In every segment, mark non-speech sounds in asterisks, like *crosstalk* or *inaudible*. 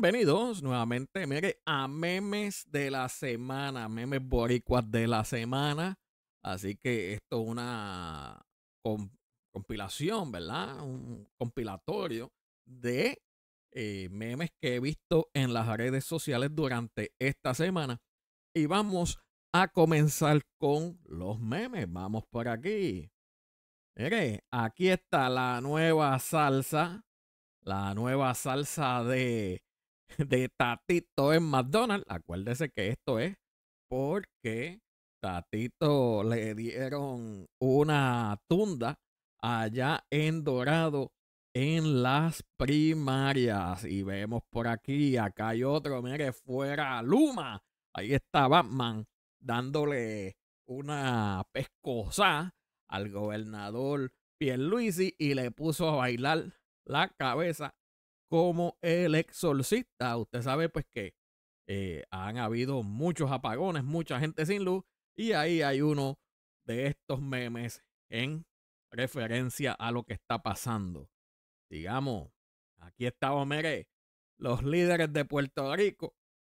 bienvenidos nuevamente, a memes de la semana, memes boricuas de la semana. Así que esto es una compilación, ¿verdad? Un compilatorio de eh, memes que he visto en las redes sociales durante esta semana. Y vamos a comenzar con los memes. Vamos por aquí. Mire, aquí está la nueva salsa. La nueva salsa de de Tatito en McDonald's. Acuérdese que esto es porque Tatito le dieron una tunda allá en Dorado en las primarias. Y vemos por aquí, acá hay otro, mire, fuera Luma. Ahí está Batman dándole una pescosa al gobernador Pierluisi y le puso a bailar la cabeza como El Exorcista. Usted sabe pues que eh, han habido muchos apagones, mucha gente sin luz y ahí hay uno de estos memes en referencia a lo que está pasando. Digamos, aquí está mire, los líderes de Puerto Rico.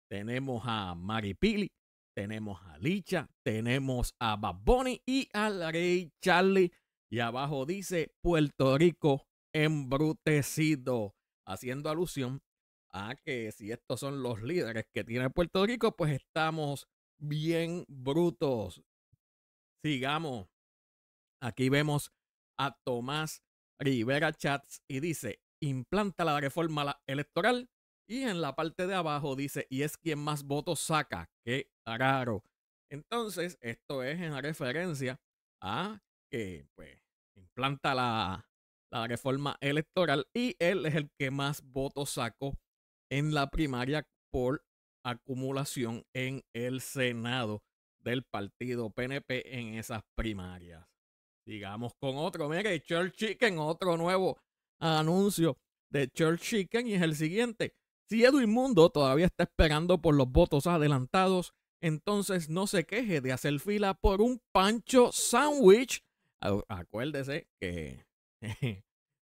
Tenemos a Maripili, tenemos a Licha, tenemos a Baboni y al Rey Charlie. Y abajo dice Puerto Rico embrutecido haciendo alusión a que si estos son los líderes que tiene Puerto Rico, pues estamos bien brutos. Sigamos. Aquí vemos a Tomás Rivera Chats y dice, implanta la reforma electoral y en la parte de abajo dice, y es quien más votos saca. Qué raro. Entonces, esto es en referencia a que, pues, implanta la la reforma electoral y él es el que más votos sacó en la primaria por acumulación en el Senado del partido PNP en esas primarias. Digamos con otro, mire, Church Chicken, otro nuevo anuncio de Church Chicken y es el siguiente. Si Edwin Mundo todavía está esperando por los votos adelantados, entonces no se queje de hacer fila por un pancho sandwich. Acuérdese que *laughs*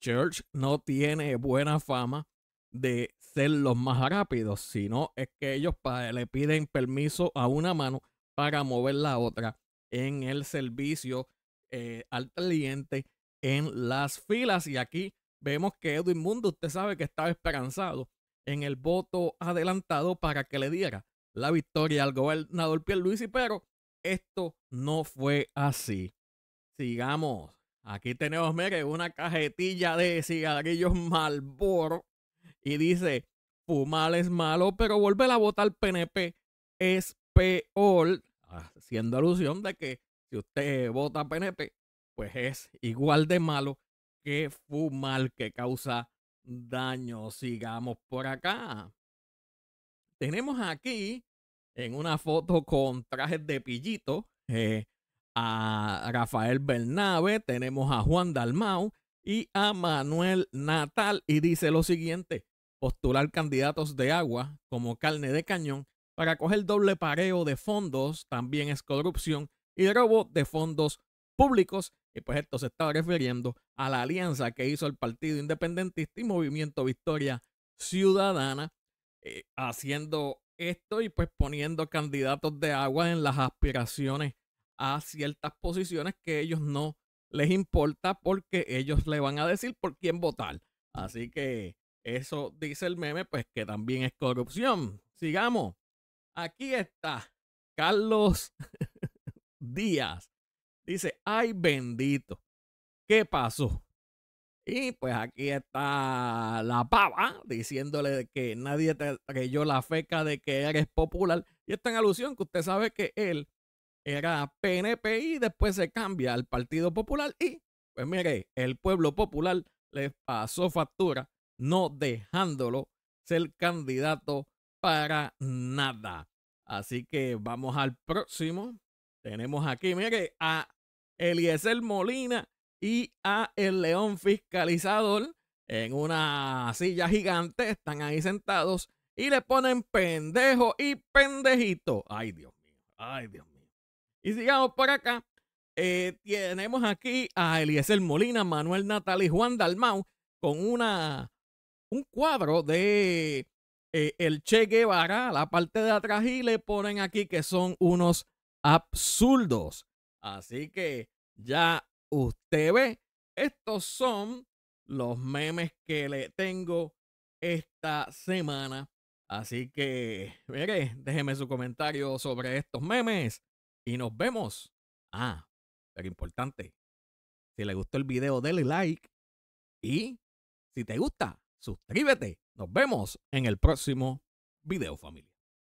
Church no tiene buena fama de ser los más rápidos, sino es que ellos le piden permiso a una mano para mover la otra en el servicio eh, al cliente en las filas. Y aquí vemos que Edwin Mundo, usted sabe que estaba esperanzado en el voto adelantado para que le diera la victoria al gobernador Pierluisi, pero esto no fue así. Sigamos. Aquí tenemos, mire, una cajetilla de cigarrillos Malboro y dice, fumar es malo, pero vuelve a votar PNP es peor, ah, haciendo alusión de que si usted vota PNP, pues es igual de malo que fumar que causa daño. Sigamos por acá. Tenemos aquí en una foto con trajes de pillito eh, a Rafael Bernabe, tenemos a Juan Dalmau y a Manuel Natal. Y dice lo siguiente, postular candidatos de agua como carne de cañón para coger doble pareo de fondos, también es corrupción y robo de fondos públicos. Y pues esto se está refiriendo a la alianza que hizo el Partido Independentista y Movimiento Victoria Ciudadana, eh, haciendo esto y pues poniendo candidatos de agua en las aspiraciones a ciertas posiciones que ellos no les importa porque ellos le van a decir por quién votar. Así que eso dice el meme, pues que también es corrupción. Sigamos. Aquí está Carlos *laughs* Díaz. Dice, ay bendito, ¿qué pasó? Y pues aquí está la pava diciéndole que nadie te creyó la feca de que eres popular. Y está en alusión que usted sabe que él era PNP y después se cambia al Partido Popular y, pues mire, el pueblo popular le pasó factura no dejándolo ser candidato para nada. Así que vamos al próximo. Tenemos aquí, mire, a Eliezer Molina y a el León Fiscalizador en una silla gigante. Están ahí sentados y le ponen pendejo y pendejito. Ay, Dios mío. Ay, Dios y sigamos por acá. Eh, tenemos aquí a Eliezer Molina, Manuel Natal y Juan Dalmau con una, un cuadro de eh, el Che Guevara. La parte de atrás y le ponen aquí que son unos absurdos. Así que ya usted ve, estos son los memes que le tengo esta semana. Así que, mire, déjeme su comentario sobre estos memes y nos vemos. Ah, pero importante. Si le gustó el video, dale like. Y si te gusta, suscríbete. Nos vemos en el próximo video, familia.